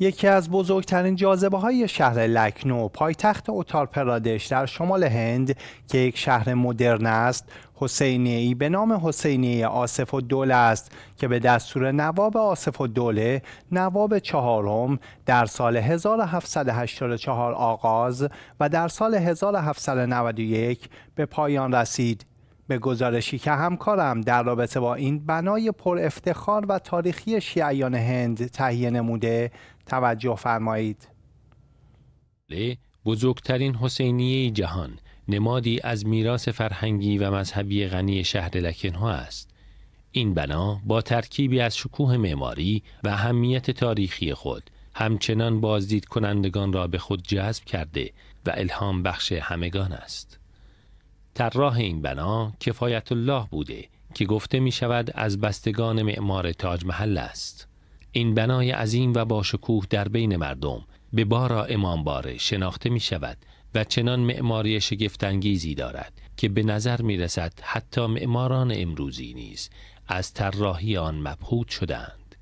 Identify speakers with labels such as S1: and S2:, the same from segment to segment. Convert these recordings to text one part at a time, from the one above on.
S1: یکی از بزرگترین جاذبه های شهر لکنو پایتخت اتار پرادش در شمال هند که یک شهر مدرن است حسینی به نام حسینی آصف و دوله است که به دستور نواب آصف و دوله نواب چهارم در سال 1784 آغاز و در سال 1791 به پایان رسید به گزارشی که همکارم در رابطه با این بنای پر افتخار و تاریخی شیعیان هند تهیه نموده توجه فرمایید.
S2: بزرگترین حسینیه جهان نمادی از میراث فرهنگی و مذهبی غنی شهر لکنها است. این بنا با ترکیبی از شکوه معماری و اهمیت تاریخی خود همچنان بازدید کنندگان را به خود جذب کرده و الهام بخش همگان است. طراح این بنا کفایت الله بوده که گفته می شود از بستگان معمار تاج محل است این بنای عظیم و باشکوه در بین مردم به بارا باره شناخته می شود و چنان معماری شگفتانگیزی دارد که به نظر می رسد حتی معماران امروزی نیز از طراحی آن مبهوت شدند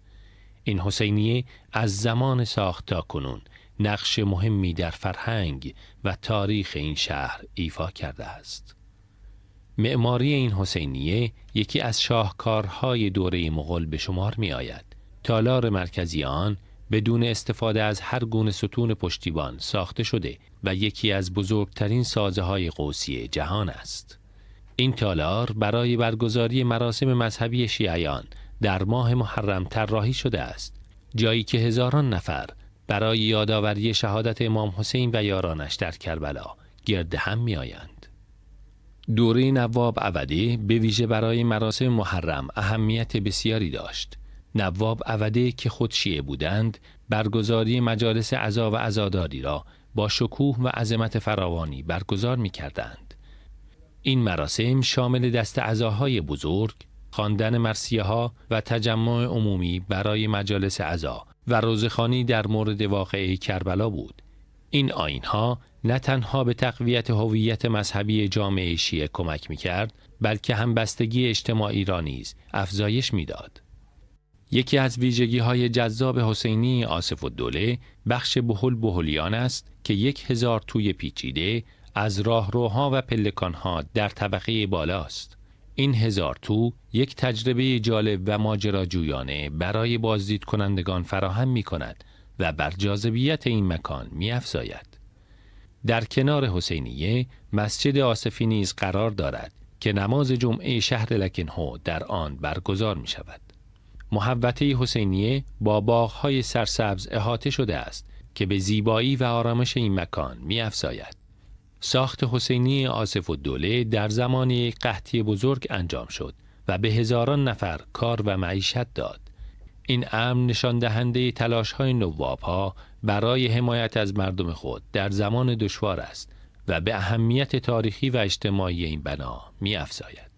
S2: این حسینیه از زمان ساخت تا کنون نقش مهمی در فرهنگ و تاریخ این شهر ایفا کرده است معماری این حسینیه یکی از شاهکارهای دوره مغول به شمار می آید. تالار مرکزی آن بدون استفاده از هر گونه ستون پشتیبان ساخته شده و یکی از بزرگترین سازه های قوسی جهان است. این تالار برای برگزاری مراسم مذهبی شیعیان در ماه محرم طراحی شده است. جایی که هزاران نفر برای یادآوری شهادت امام حسین و یارانش در کربلا گرد هم می آیند. دوره نواب عوده به ویژه برای مراسم محرم اهمیت بسیاری داشت. نواب عوده که خود شیعه بودند، برگزاری مجالس عزا و عزاداری را با شکوه و عظمت فراوانی برگزار می کردند. این مراسم شامل دست عزاهای بزرگ، خواندن مرسیه ها و تجمع عمومی برای مجالس عزا و روزخانی در مورد واقعه کربلا بود این آینها نه تنها به تقویت هویت مذهبی جامعه شیعه کمک می کرد بلکه همبستگی اجتماعی را نیز افزایش میداد. یکی از ویژگی های جذاب حسینی آصف و دوله بخش بهل بهلیان است که یک هزار توی پیچیده از راهروها و پلکانها در طبقه بالاست. این هزار تو یک تجربه جالب و ماجراجویانه برای بازدید کنندگان فراهم می کند و بر جاذبیت این مکان افزاید در کنار حسینیه مسجد آصفی نیز قرار دارد که نماز جمعه شهر لکنهو در آن برگزار می شود. محوطه حسینیه با باغهای سرسبز احاطه شده است که به زیبایی و آرامش این مکان می افزاید. ساخت حسینی آصف و دوله در زمان قحطی بزرگ انجام شد و به هزاران نفر کار و معیشت داد. این امر نشان دهنده تلاش های نواب ها برای حمایت از مردم خود در زمان دشوار است و به اهمیت تاریخی و اجتماعی این بنا می افزاید.